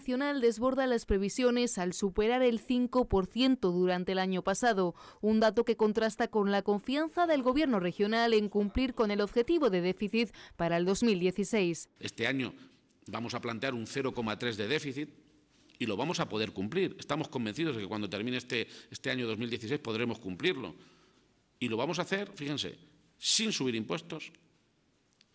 nacional desborda las previsiones al superar el 5% durante el año pasado, un dato que contrasta con la confianza del gobierno regional en cumplir con el objetivo de déficit para el 2016. Este año vamos a plantear un 0,3 de déficit, y lo vamos a poder cumplir. Estamos convencidos de que cuando termine este, este año 2016 podremos cumplirlo. Y lo vamos a hacer, fíjense, sin subir impuestos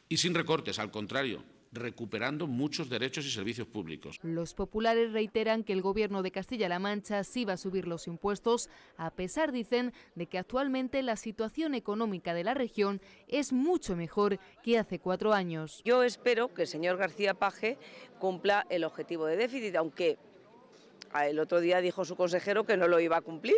y sin recortes, al contrario, recuperando muchos derechos y servicios públicos. Los populares reiteran que el gobierno de Castilla-La Mancha sí va a subir los impuestos, a pesar, dicen, de que actualmente la situación económica de la región es mucho mejor que hace cuatro años. Yo espero que el señor García Paje cumpla el objetivo de déficit, aunque ah, el otro día dijo su consejero que no lo iba a cumplir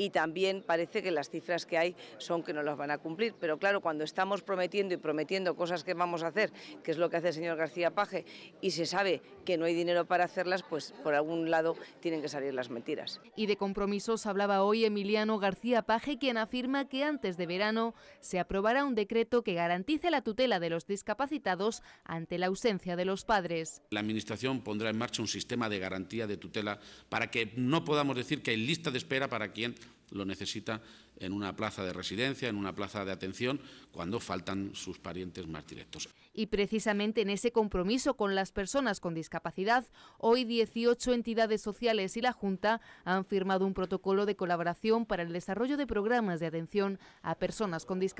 y también parece que las cifras que hay son que no las van a cumplir. Pero claro, cuando estamos prometiendo y prometiendo cosas que vamos a hacer, que es lo que hace el señor García Paje, y se sabe que no hay dinero para hacerlas, pues por algún lado tienen que salir las mentiras. Y de compromisos hablaba hoy Emiliano García Paje, quien afirma que antes de verano se aprobará un decreto que garantice la tutela de los discapacitados ante la ausencia de los padres. La Administración pondrá en marcha un sistema de garantía de tutela para que no podamos decir que hay lista de espera para quien lo necesita en una plaza de residencia, en una plaza de atención, cuando faltan sus parientes más directos. Y precisamente en ese compromiso con las personas con discapacidad, hoy 18 entidades sociales y la Junta han firmado un protocolo de colaboración para el desarrollo de programas de atención a personas con discapacidad.